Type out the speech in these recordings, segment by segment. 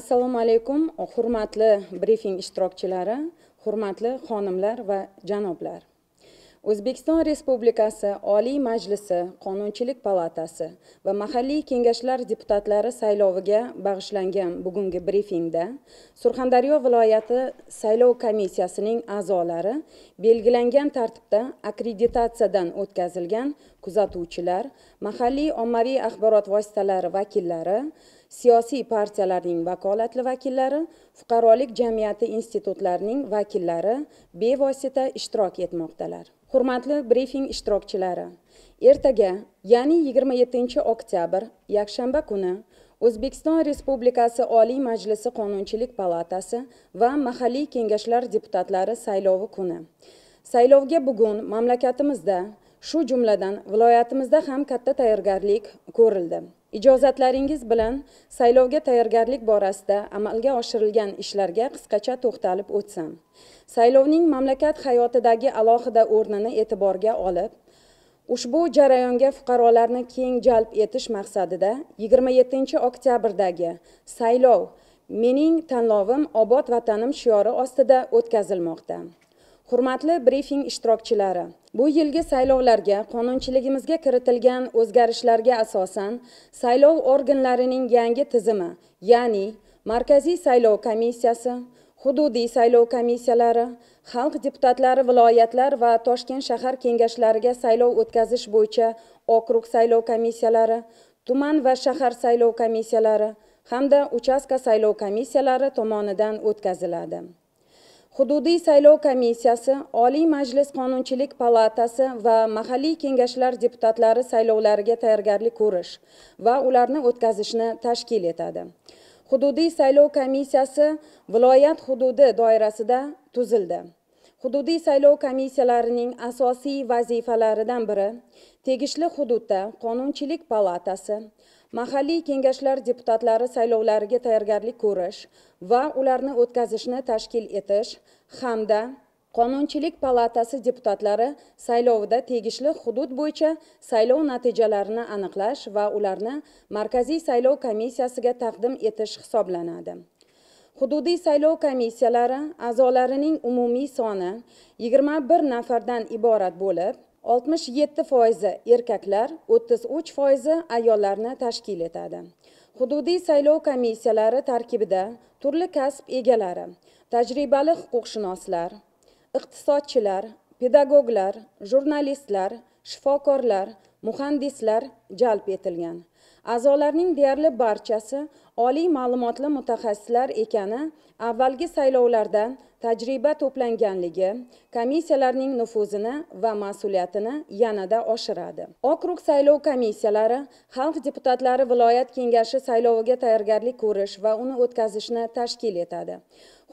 assalomu alaykum hurmatli brifing ishtirokchilari hurmatli xonimlar va janoblar o'zbekiston respublikasi oliy majlisi qonunchilik palatasi va mahalliy kengashlar deputatlari sayloviga bag'ishlangan bugungi brifingda surxondaryo viloyati saylov komissiyasining a'zolari belgilangan tartibda akkreditatsiyadan o'tkazilgan kuzatuvchilar mahalliy ommaviy axborot vositalari vakillari siyosiy partiyalarning vakolatli vakillari fuqarolik jamiyati institutlarining vakillari bevosita ishtirok etmoqdalar hurmatli brifing ishtirokchilari ertaga ya'ni 27 oktyabr yakshanba kuni o'zbekiston respublikasi oliy majlisi qonunchilik palatasi va mahalliy kengashlar deputatlari saylovi kuni saylovga bugun mamlakatimizda shu jumladan viloyatimizda ham katta tayyorgarlik ko'rildi ijozatlaringiz bilan saylovga tayyorgarlik borasida amalga oshirilgan ishlarga qisqacha to'xtalib o'tsam saylovning mamlakat hayotidagi alohida o'rnini e'tiborga olib ushbu jarayonga fuqarolarni keng jalb etish maqsadida 27 oktyabrdagi saylov mening tanlovim obod vatanim shiori ostida o'tkazilmoqda hurmatli brifing ishtirokchilari bu yilgi saylovlarga qonunchiligimizga kiritilgan o'zgarishlarga asosan saylov organlarining yangi tizimi ya'ni markaziy saylov komissiyasi hududiy saylov komissiyalari xalq deputatlari viloyatlar va toshkent shahar kengashlariga saylov o'tkazish bo'yicha okrug saylov komissiyalari tuman va shahar saylov komissiyalari hamda uchastka saylov komissiyalari tomonidan o'tkaziladi hududiy saylov komissiyasi oliy majlis qonunchilik palatasi va mahalliy kengashlar deputatlari saylovlariga tayyorgarlik ko'rish va ularni o'tkazishni tashkil etadi hududiy saylov komissiyasi viloyat hududi doirasida tuzildi hududiy saylov komissiyalarining asosiy vazifalaridan biri tegishli hududda qonunchilik palatasi mahalliy kengashlar deputatlari saylovlariga tayyorgarlik ko'rish va ularni o'tkazishni tashkil etish hamda qonunchilik palatasi deputatlari saylovida tegishli hudud bo'yicha saylov natijalarini aniqlash va ularni markaziy saylov komissiyasiga taqdim etish hisoblanadi hududiy saylov komissiyalari a'zolarining umumiy soni 21 nafardan iborat bo'lib 67 foizi erkaklar 33 foizi ayollarni tashkil etadi hududiy saylov komissiyalari tarkibida turli kasb egalari tajribali huquqshunoslar iqtisodchilar pedagoglar jurnalistlar shifokorlar muhandislar jalb etilgan a'zolarning deyarli barchasi oliy ma'lumotli mutaxassislar ekani avvalgi saylovlardan tajriba to'planganligi komissiyalarning nufuzini va mas'uliyatini yanada oshiradi okrug saylov komissiyalari xalq deputatlari viloyat kengashi sayloviga tayyorgarlik ko'rish va uni o'tkazishni tashkil etadi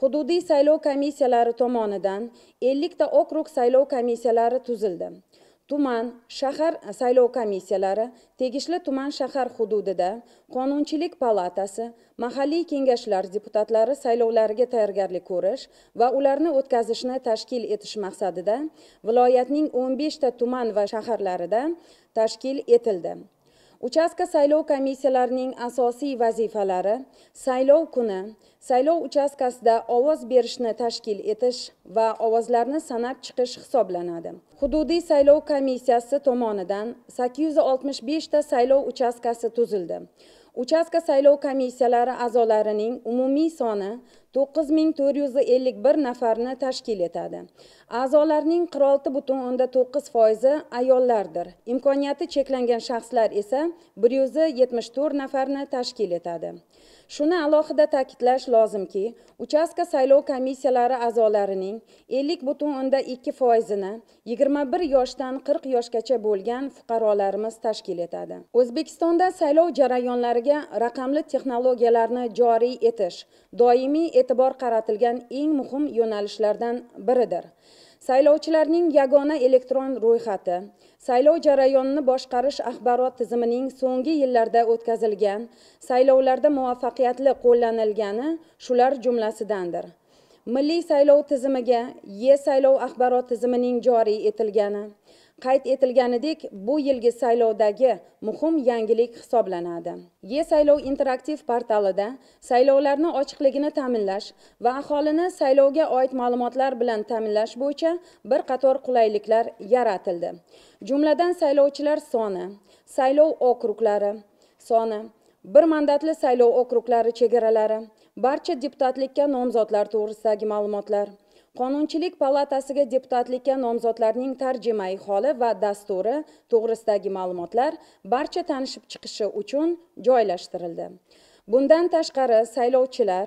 hududiy saylov komissiyalari tomonidan 50 ta okrug saylov komissiyalari tuzildi tuman shahar saylov komissiyalari tegishli tuman shahar hududida qonunchilik palatasi mahalliy kengashlar deputatlari saylovlariga tayyorgarlik ko'rish va ularni o'tkazishni tashkil etish maqsadida viloyatning 15 ta tuman va shaharlarida tashkil etildi uchastka saylov komissiyalarining asosiy vazifalari saylov kuni saylov uchastkasida ovoz berishni tashkil etish va ovozlarni sanab chiqish hisoblanadi hududiy saylov komissiyasi tomonidan 865 ta saylov uchastkasi tuzildi uchastka saylov komissiyalari a'zolarining umumiy soni to'qqiz ming to'rt yuz ellik bir nafarni tashkil etadi a'zolarning qirq olti butun to'qqiz foizi ayollardir imkoniyati cheklangan shaxslar esa bir yuz yetmish to'rt nafarni tashkil etadi shuni alohida ta'kidlash lozimki uchastka saylov komissiyalari a'zolarining ellik butun o'nda ikki foizini yigirma bir yoshdan qirq yoshgacha bo'lgan fuqarolarimiz tashkil etadi o'zbekistonda saylov jarayonlariga raqamli texnologiyalarni joriy etish doimiy et e'tibor qaratilgan eng muhim yo'nalishlardan biridir saylovchilarning yagona elektron ro'yxati saylov jarayonini boshqarish axborot tizimining so'nggi yillarda o'tkazilgan saylovlarda muvaffaqiyatli qo'llanilgani shular jumlasidandir milliy saylov tizimiga e saylov axborot tizimining joriy etilgani qayd etilganidek bu yilgi saylovdagi muhim yangilik hisoblanadi ye saylov interaktiv portalida saylovlarni ochiqligini ta'minlash va aholini saylovga oid ma'lumotlar bilan ta'minlash bo'yicha bir qator qulayliklar yaratildi jumladan saylovchilar soni saylov okruglari soni bir mandatli saylov okruglari chegaralari barcha deputatlikka nomzodlar to'g'risidagi ma'lumotlar qonunchilik palatasiga deputatlikka nomzodlarning tarjimai holi va dasturi to'g'risidagi ma'lumotlar barcha tanishib chiqishi uchun joylashtirildi bundan tashqari saylovchilar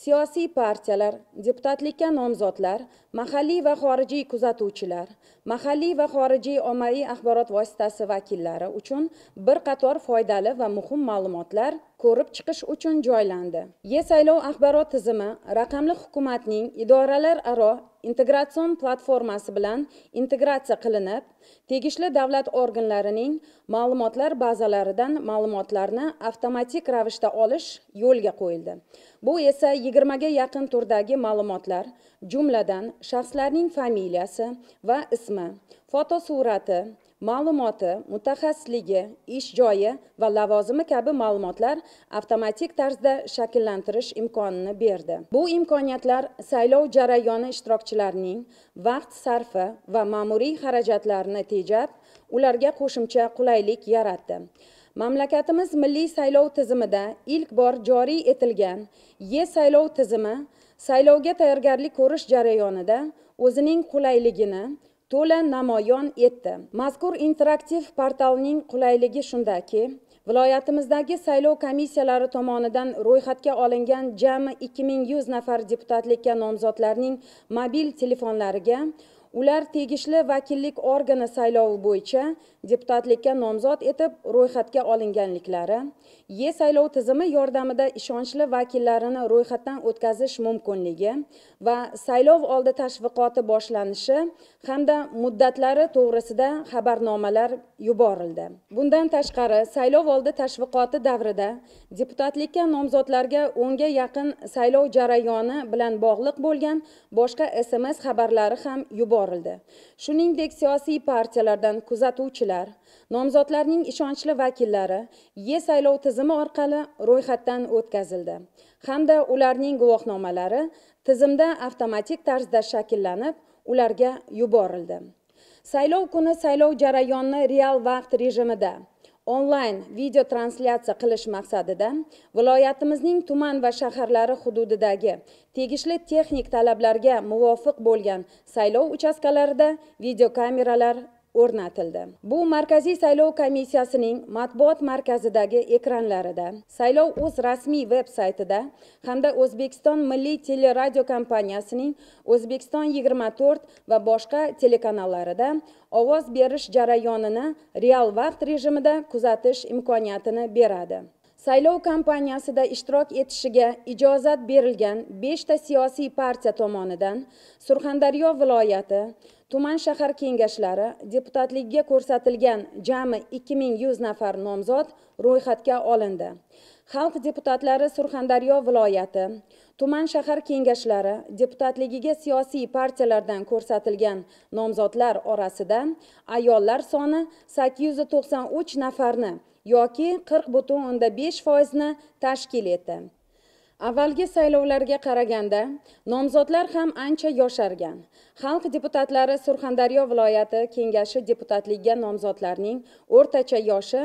siyosiy partiyalar deputatlikka nomzodlar mahalliy va xorijiy kuzatuvchilar mahalliy va xorijiy ommaviy axborot vositasi vakillari uchun bir qator foydali va muhim ma'lumotlar ko'rib chiqish uchun joylandi Ye saylov axborot tizimi raqamli hukumatning idoralararo integratsion platformasi bilan integratsiya qilinib tegishli davlat organlarining ma'lumotlar bazalaridan ma'lumotlarni avtomatik ravishda olish yo'lga qo'yildi bu esa yigirmaga yaqin turdagi ma'lumotlar jumladan shaxslarning familiyasi va ismi fotosurati ma'lumoti mutaxassisligi ish joyi va lavozimi kabi ma'lumotlar avtomatik tarzda shakllantirish imkonini berdi bu imkoniyatlar saylov jarayoni ishtirokchilarining vaqt sarfi va ma'muriy xarajatlarini tejab ularga qo'shimcha qulaylik yaratdi mamlakatimiz milliy saylov tizimida ilk bor joriy etilgan e saylov tizimi saylovga tayyorgarlik ko'rish jarayonida o'zining qulayligini to'la namoyon etdi mazkur interaktiv portalning qulayligi shundaki viloyatimizdagi saylov komissiyalari tomonidan ro'yxatga olingan jami 2100 nafar deputatlikka nomzodlarning mobil telefonlariga ular tegishli vakillik organi saylovi bo'yicha deputatlikka nomzod etib ro'yxatga olinganliklari ye saylov tizimi yordamida ishonchli vakillarini ro'yxatdan o'tkazish mumkinligi va saylov oldi tashviqoti boshlanishi hamda muddatlari to'g'risida xabarnomalar yuborildi bundan tashqari saylov oldi tashviqoti davrida deputatlikka nomzodlarga o'nga yaqin saylov jarayoni bilan bog'liq bo'lgan boshqa sms xabarlari ham yuborildi shuningdek siyosiy partiyalardan kuzatuvchilar nomzodlarning ishonchli vakillari ye saylov tizimi orqali ro'yxatdan o'tkazildi hamda ularning guvohnomalari tizimda avtomatik tarzda shakllanib ularga yuborildi saylov kuni saylov jarayonini real vaqt rejimida onlayn video translyatsiya qilish maqsadida viloyatimizning tuman va shaharlari hududidagi tegishli texnik talablarga muvofiq bo'lgan saylov uchastkalarida videokameralar o'rnatildi bu markaziy saylov komissiyasining matbuot markazidagi ekranlarida saylov o'z rasmiy veb saytida hamda o'zbekiston milliy teleradio kompaniyasining o'zbekiston 24 va boshqa telekanallarida ovoz berish jarayonini real vaqt rejimida kuzatish imkoniyatini beradi saylov kampaniyasida ishtirok etishiga ijozat berilgan beshta siyosiy partiya tomonidan surxondaryo viloyati tuman shahar kengashlari deputatligiga ko'rsatilgan jami 2100 nafar nomzod ro'yxatga olindi xalq deputatlari surxondaryo viloyati tuman shahar kengashlari deputatligiga siyosiy partiyalardan ko'rsatilgan nomzodlar orasida ayollar soni 893 nafarni yoki 40.5% ni tashkil etdi avvalgi saylovlarga qaraganda nomzodlar ham ancha yoshargan xalq deputatlari surxondaryo viloyati kengashi deputatligiga nomzodlarning o'rtacha yoshi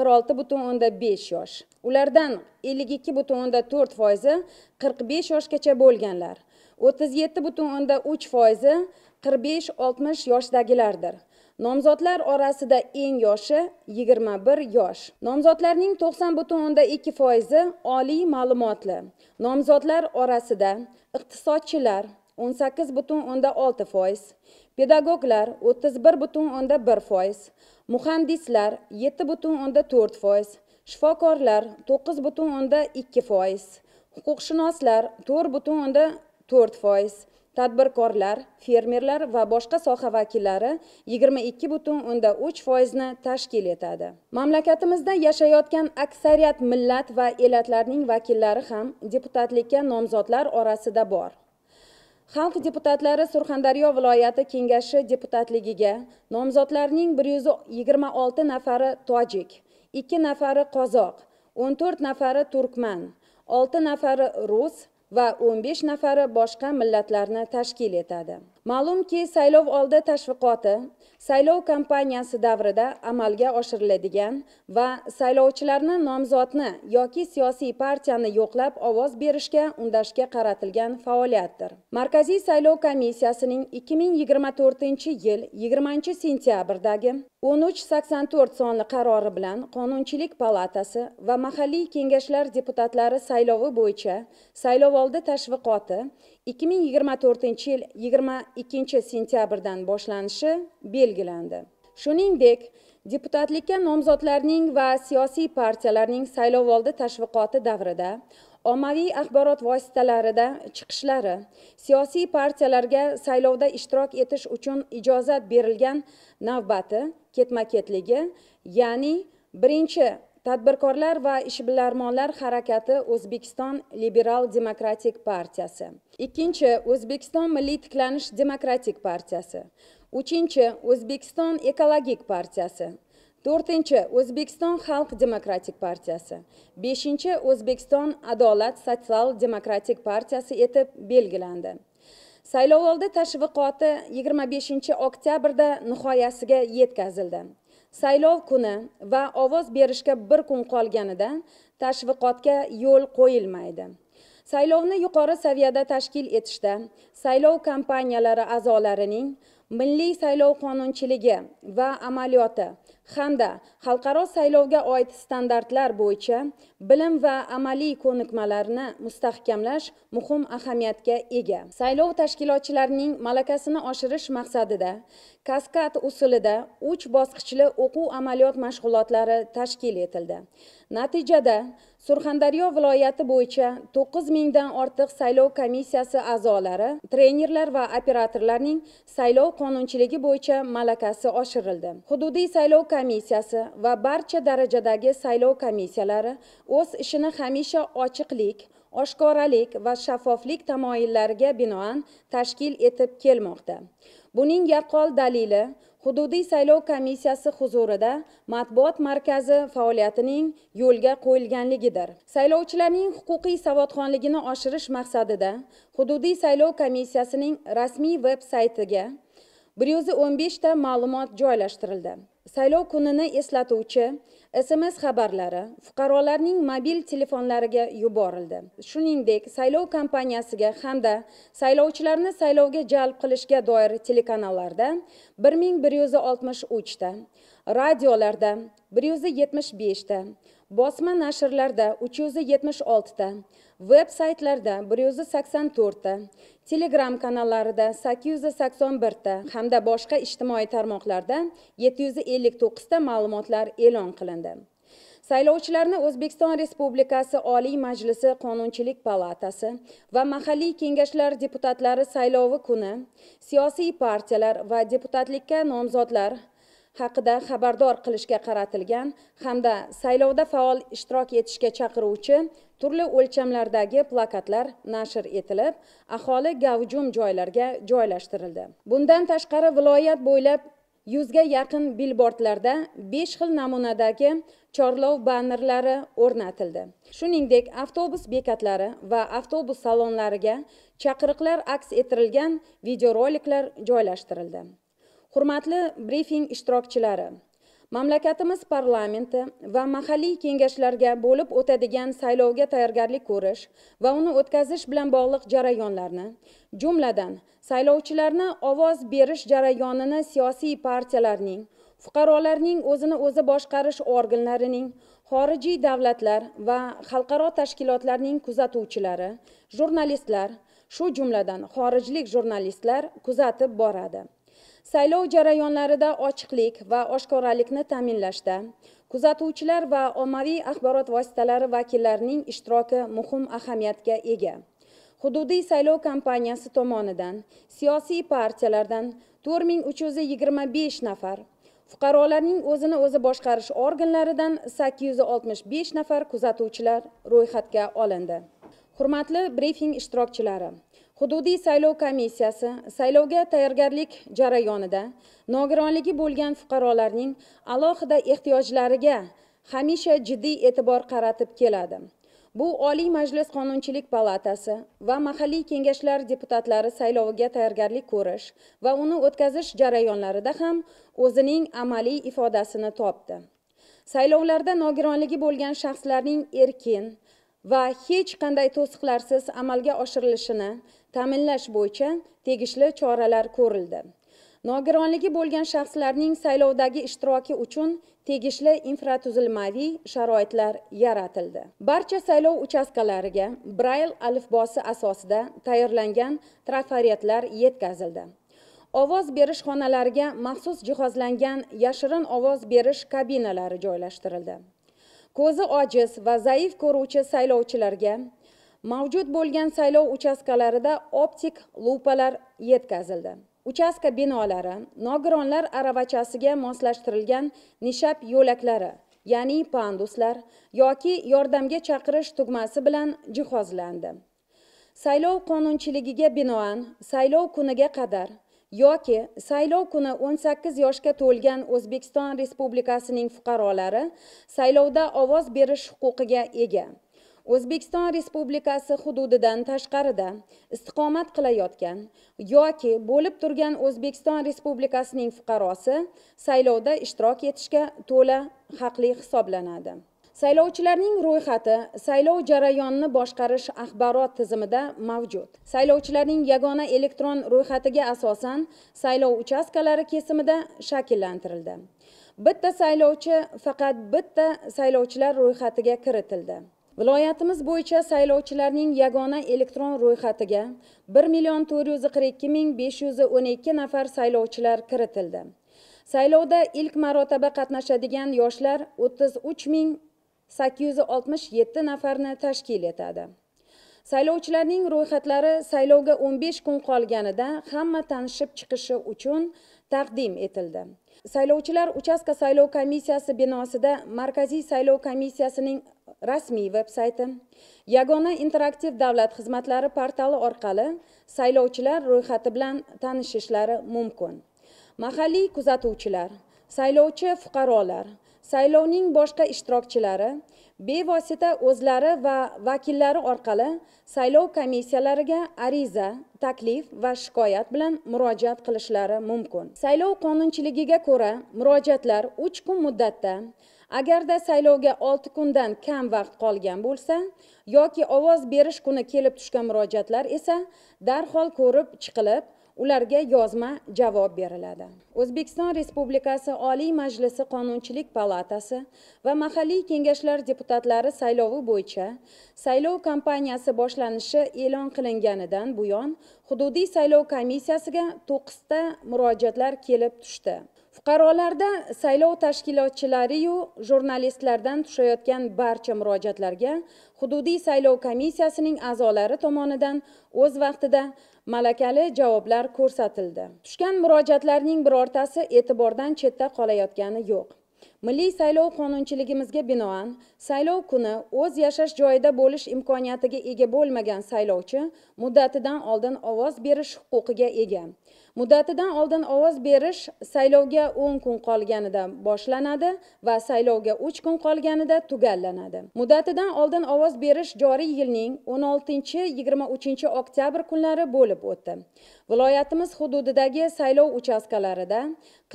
46.5 yosh ulardan 52.4 foizi 45 yoshgacha bo'lganlar 37.3 foizi 45-60 yoshdagilardir nomzodlar orasida eng yoshi 21 yosh nomzodlarning 90.2 foizi oliy ma'lumotli nomzodlar orasida iqtisodchilar 18.6 foiz pedagoglar 31.1 foiz muhandislar 7.4 foiz shifokorlar 9.2 foiz huquqshunoslar 4.4 foiz tadbirkorlar fermerlar va boshqa soha vakillari yigirma ikki butun o'nda uch foizni tashkil etadi mamlakatimizda yashayotgan aksariyat millat va elatlarning vakillari ham deputatlikka nomzodlar orasida bor xalq deputatlari surxondaryo viloyati kengashi deputatligiga nomzodlarning bir yuz yigirma olti nafari tojik ikki nafari qozoq o'n to'rt nafari turkman olti nafari rus va 15 nafari boshqa millatlarni tashkil etadi ma'lumki oldi tashviqoti saylov kampaniyasi davrida amalga oshiriladigan va saylovchilarni nomzodni yoki siyosiy partiyani yo'qlab ovoz berishga undashga qaratilgan faoliyatdir markaziy saylov komissiyasining 2024 yil 20 sentyabrdagi 1384 sonli qarori bilan qonunchilik palatasi va mahalliy kengashlar deputatlari saylovi bo'yicha saylovoldi tashviqoti 2024 yil 22 sentyabrdan boshlanishi belgilandi shuningdek deputatlikka nomzodlarning va siyosiy partiyalarning saylovoldi tashviqoti davrida ommaviy axborot vositalarida chiqishlari siyosiy partiyalarga saylovda ishtirok etish uchun ijozat berilgan navbati ketma ketligi ya'ni tadbirkorlar va ishbilarmonlar harakati o'zbekiston liberal demokratik partiyasi ikkinchi o'zbekiston milliy tiklanish demokratik partiyasi uchinchi o'zbekiston ekologik partiyasi to'rtinchi o'zbekiston xalq demokratik partiyasi beshinchi o'zbekiston adolat sotsial demokratik partiyasi etib belgilandi saylovoldi tashviqoti 25 oktyabrda nihoyasiga yetkazildi saylov kuni va ovoz berishga bir kun qolganida tashviqotga yo'l qo'yilmaydi saylovni yuqori saviyada tashkil etishda saylov kompaniyalari a'zolarining milliy saylov qonunchiligi va amaliyoti hamda xalqaro saylovga oid standartlar bo'yicha bilim va amaliy ko'nikmalarni mustahkamlash muhim ahamiyatga ega saylov tashkilotchilarining malakasini oshirish maqsadida kaskad usulida uch bosqichli o'quv amaliyot mashg'ulotlari tashkil etildi natijada surxondaryo viloyati bo'yicha to'qqiz mingdan ortiq saylov komissiyasi a'zolari trenerlar va operatorlarning saylov qonunchiligi bo'yicha malakasi oshirildi hududiy saylov komissiyasi va barcha darajadagi saylov komissiyalari o'z ishini hamisha ochiqlik oshkoralik va shaffoflik tamoyillariga binoan tashkil etib kelmoqda buning yaqqol dalili hududiy saylov komissiyasi huzurida matbuot markazi faoliyatining yo'lga qo'yilganligidir saylovchilarning huquqiy savodxonligini oshirish maqsadida hududiy saylov komissiyasining rasmiy veb saytiga bir yuz o'n ma'lumot joylashtirildi saylov kunini eslatuvchi sms xabarlari fuqarolarning mobil telefonlariga yuborildi shuningdek saylov kampaniyasiga hamda saylovchilarni saylovga jalb qilishga doir telekanallarda 1163 ta, bir yuz oltmish uchta radiolarda bir yuz bosma nashrlarda 376 ta, veb saytlarda 184 ta, Telegram kanallarida 881 ta hamda boshqa ijtimoiy tarmoqlarda 759 ta ma'lumotlar e'lon qilindi. saylovchilarni o'zbekiston respublikasi oliy majlisi qonunchilik palatasi va mahalliy kengashlar deputatlari saylovi kuni siyosiy partiyalar va deputatlikka nomzodlar haqida xabardor qilishga qaratilgan hamda saylovda faol ishtirok etishga chaqiruvchi turli o'lchamlardagi plakatlar nashr etilib aholi gavjum joylarga joylashtirildi bundan tashqari viloyat bo'ylab yuzga yaqin bilbordlarda besh xil namunadagi chorlov bannerlari o'rnatildi shuningdek avtobus bekatlari va avtobus salonlariga chaqiriqlar aks ettirilgan videoroliklar joylashtirildi hurmatli brifing ishtirokchilari mamlakatimiz parlamenti va mahalliy kengashlarga bo'lib o'tadigan saylovga tayyorgarlik ko'rish va uni o'tkazish bilan bog'liq jarayonlarni jumladan saylovchilarni ovoz berish jarayonini siyosiy partiyalarning fuqarolarning o'zini o'zi boshqarish organlarining xorijiy davlatlar va xalqaro tashkilotlarning kuzatuvchilari jurnalistlar shu jumladan xorijlik jurnalistlar kuzatib boradi saylov jarayonlarida ochiqlik va oshkoralikni ta'minlashda kuzatuvchilar va ommaviy axborot vositalari vakillarining ishtiroki muhim ahamiyatga ega hududiy saylov kampaniyasi tomonidan siyosiy partiyalardan to'rt ming uch yuz yigirma besh nafar fuqarolarning o'zini o'zi boshqarish organlaridan sakkiz yuz oltmish besh nafar kuzatuvchilar ro'yxatga olindi hurmatli brifing ishtirokchilari hududiy saylov komissiyasi saylovga tayyorgarlik jarayonida nogironligi bo'lgan fuqarolarning alohida ehtiyojlariga hamisha jiddiy e'tibor qaratib keladi bu oliy majlis qonunchilik palatasi va mahalliy kengashlar deputatlari sayloviga tayyorgarlik ko'rish va uni o'tkazish jarayonlarida ham o'zining amaliy ifodasini topdi saylovlarda nogironligi bo'lgan shaxslarning erkin va hech qanday to'siqlarsiz amalga oshirilishini ta'minlash bo'yicha tegishli choralar ko'rildi nogironligi bo'lgan shaxslarning saylovdagi ishtiroki uchun tegishli infratuzilmaviy sharoitlar yaratildi barcha saylov uchastkalariga brayl alifbosi asosida tayyorlangan trafaretlar yetkazildi ovoz berish xonalariga maxsus jihozlangan yashirin ovoz berish kabinalari joylashtirildi ko'zi ojiz va zaif ko'ruvchi saylovchilarga mavjud bo'lgan saylov uchastkalarida optik lupalar yetkazildi uchastka binolari nogironlar aravachasiga moslashtirilgan nishab yo'laklari ya'ni panduslar yoki yordamga chaqirish tugmasi bilan jihozlandi saylov qonunchiligiga binoan saylov kuniga qadar yoki saylov kuni 18 yoshga to'lgan o'zbekiston respublikasining fuqarolari saylovda ovoz berish huquqiga ega o'zbekiston respublikasi hududidan tashqarida istiqomat qilayotgan yoki bo'lib turgan o'zbekiston respublikasining fuqarosi saylovda ishtirok etishga to'la haqli hisoblanadi saylovchilarning ro'yxati saylov jarayonini boshqarish axborot tizimida mavjud saylovchilarning yagona elektron ro'yxatiga asosan saylov uchastkalari kesimida shakllantirildi bitta saylovchi faqat bitta saylovchilar ro'yxatiga kiritildi viloyatimiz bo'yicha saylovchilarning yagona elektron ro'yxatiga 1 million 442 ming 512 nafar saylovchilar kiritildi saylovda ilk marotaba qatnashadigan yoshlar 33 ming 867 nafarni tashkil etadi saylovchilarning ro'yxatlari saylovga 15 kun qolganida hamma tanishib chiqishi uchun taqdim etildi saylovchilar uchastka saylov komissiyasi binosida markaziy saylov komissiyasining rasmiy veb-sayti yagona interaktiv davlat xizmatlari portali orqali saylovchilar ro'yxati bilan tanishishlari mumkin mahalliy kuzatuvchilar saylovchi fuqarolar saylovning boshqa ishtirokchilari bevosita o'zlari va vakillari orqali saylov komissiyalariga ariza taklif va shikoyat bilan murojaat qilishlari mumkin saylov qonunchiligiga ko'ra murojaatlar uch kun muddatda agarda saylovga 6 kundan kam vaqt qolgan bo'lsa yoki ovoz berish kuni kelib tushgan murojaatlar esa darhol ko'rib chiqilib ularga yozma javob beriladi o'zbekiston respublikasi oliy majlisi qonunchilik palatasi va mahalliy kengashlar deputatlari saylovi bo'yicha saylov kampaniyasi boshlanishi e'lon qilinganidan buyon hududiy saylov komissiyasiga to'qqizta murojaatlar kelib tushdi fuqarolardan saylov tashkilotchilariyu jurnalistlardan tushayotgan barcha murojaatlarga hududiy saylov komissiyasining a'zolari tomonidan o'z vaqtida malakali javoblar ko'rsatildi tushgan murojaatlarning birortasi e'tibordan chetda qolayotgani yo'q milliy saylov qonunchiligimizga binoan saylov kuni o'z yashash joyida bo'lish imkoniyatiga ega bo'lmagan saylovchi muddatidan oldin ovoz berish huquqiga ega muddatidan oldin ovoz berish saylovga 10 kun qolganida boshlanadi va saylovga 3 kun qolganida tugallanadi muddatidan oldin ovoz berish joriy yilning 16-23 oktyabr kunlari bo'lib o'tdi viloyatimiz hududidagi saylov uchastkalarida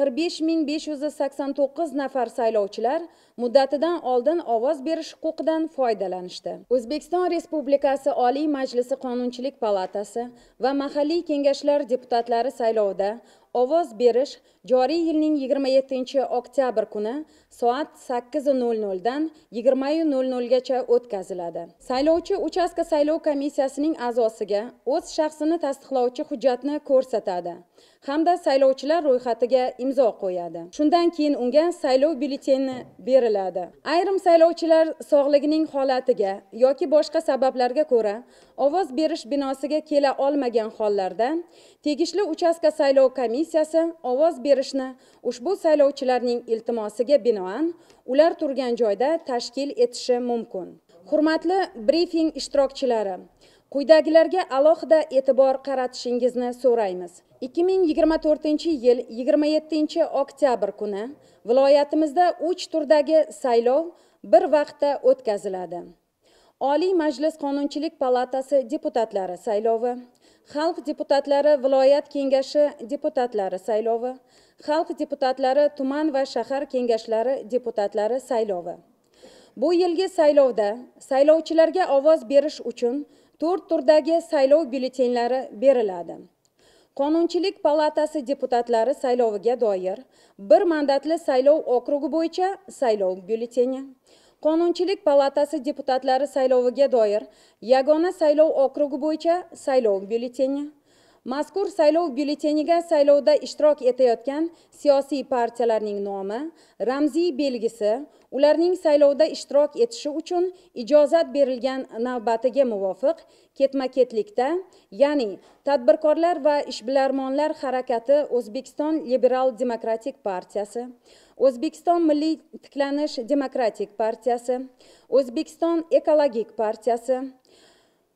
45589 nafar saylovchilar muddatidan oldin ovoz berish huquqidan foydalanishdi o'zbekiston respublikasi oliy majlisi qonunchilik palatasi va mahalliy kengashlar deputatlari saylovida ovoz berish joriy yilning 27 oktyabr kuni soat 8:00 dan 20:00 gacha o'tkaziladi saylovchi uchastka saylov komissiyasining a'zosiga o'z shaxsini tasdiqlovchi hujjatni ko'rsatadi hamda saylovchilar ro'yxatiga imzo qo'yadi shundan keyin unga saylov byulleteni beriladi ayrim saylovchilar sog'ligining holatiga yoki boshqa sabablarga ko'ra ovoz berish binosiga kela olmagan hollarda tegishli uchastka saylov komissiyasi ovoz berishni ushbu saylovchilarning iltimosiga binoan ular turgan joyda tashkil etishi mumkin hurmatli brifing ishtirokchilari quyidagilarga alohida e'tibor qaratishingizni so'raymiz 2024 yil 27 oktyabr kuni viloyatimizda uch turdagi saylov bir vaqtda o'tkaziladi oliy majlis qonunchilik palatasi deputatlari saylovi xalq deputatlari viloyat kengashi deputatlari saylovi xalq deputatlari tuman va shahar kengashlari deputatlari saylovi bu yilgi saylovda saylovchilarga ovoz berish uchun to'rt turdagi saylov byulletenlari beriladi qonunchilik palatasi deputatlari sayloviga doir bir mandatli saylov okrugi bo'yicha saylov byulleteni qonunchilik palatasi deputatlari sayloviga doir yagona saylov okrugi bo'yicha saylov byulleteni mazkur saylov byulleteniga saylovda ishtirok etayotgan siyosiy partiyalarning nomi ramziy belgisi ularning saylovda ishtirok etishi uchun ijozat berilgan navbatiga muvofiq ketma ketlikda ya'ni tadbirkorlar va ishbilarmonlar harakati o'zbekiston liberal demokratik partiyasi o'zbekiston milliy tiklanish demokratik partiyasi o'zbekiston ekologik partiyasi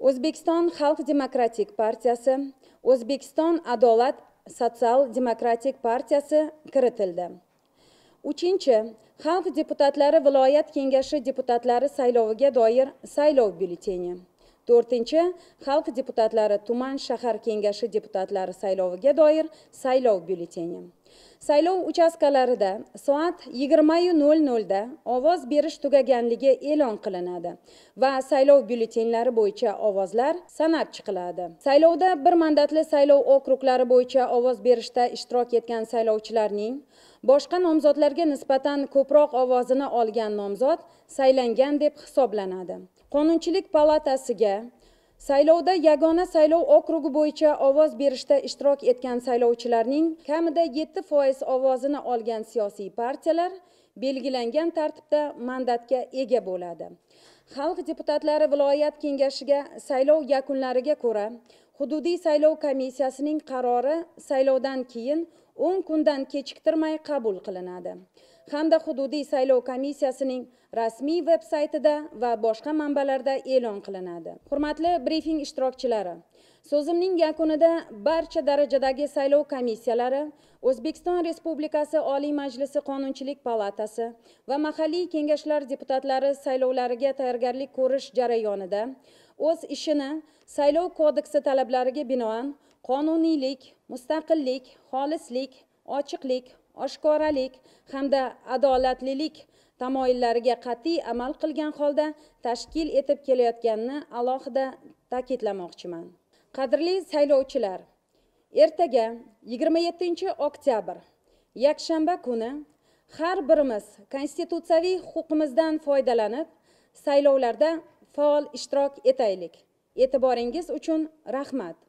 o'zbekiston xalq demokratik partiyasi o'zbekiston adolat sotsial demokratik partiyasi kiritildi 3-chi xalq deputatlari viloyat kengashi deputatlari sayloviga doir saylov byulleteni to'rtinchi xalq deputatlari tuman shahar kengashi deputatlari sayloviga doir saylov byulleteni saylov uchastkalarida soat yigirmayu nol nolda ovoz berish tugaganligi e'lon qilinadi va saylov byulletenlari bo'yicha ovozlar sanab chiqiladi saylovda bir mandatli saylov okruglari bo'yicha ovoz berishda ishtirok etgan saylovchilarning boshqa nomzodlarga nisbatan ko'proq ovozini olgan nomzod saylangan deb hisoblanadi qonunchilik palatasiga saylovda yagona saylov okrugi bo'yicha ovoz berishda ishtirok etgan saylovchilarning kamida yetti foiz ovozini olgan siyosiy partiyalar belgilangan tartibda mandatga ega bo'ladi xalq deputatlari viloyat kengashiga saylov yakunlariga ko'ra hududiy saylov komissiyasining qarori saylovdan keyin o'n kundan kechiktirmay qabul qilinadi hamda hududiy saylov komissiyasining rasmiy veb saytida va boshqa manbalarda e'lon qilinadi hurmatli brifing ishtirokchilari so'zimning yakunida barcha darajadagi saylov komissiyalari o'zbekiston respublikasi oliy majlisi qonunchilik palatasi va mahalliy kengashlar deputatlari saylovlariga tayyorgarlik ko'rish jarayonida o'z ishini saylov kodeksi talablariga binoan qonuniylik mustaqillik xolislik ochiqlik oshkoralik hamda adolatlilik tamoyillariga qat'iy amal qilgan holda tashkil etib kelayotganini alohida ta'kidlamoqchiman qadrli saylovchilar ertaga 27 oktyabr yakshanba kuni har birimiz konstitutsiyaviy huquqimizdan foydalanib saylovlarda faol ishtirok etaylik e'tiboringiz uchun rahmat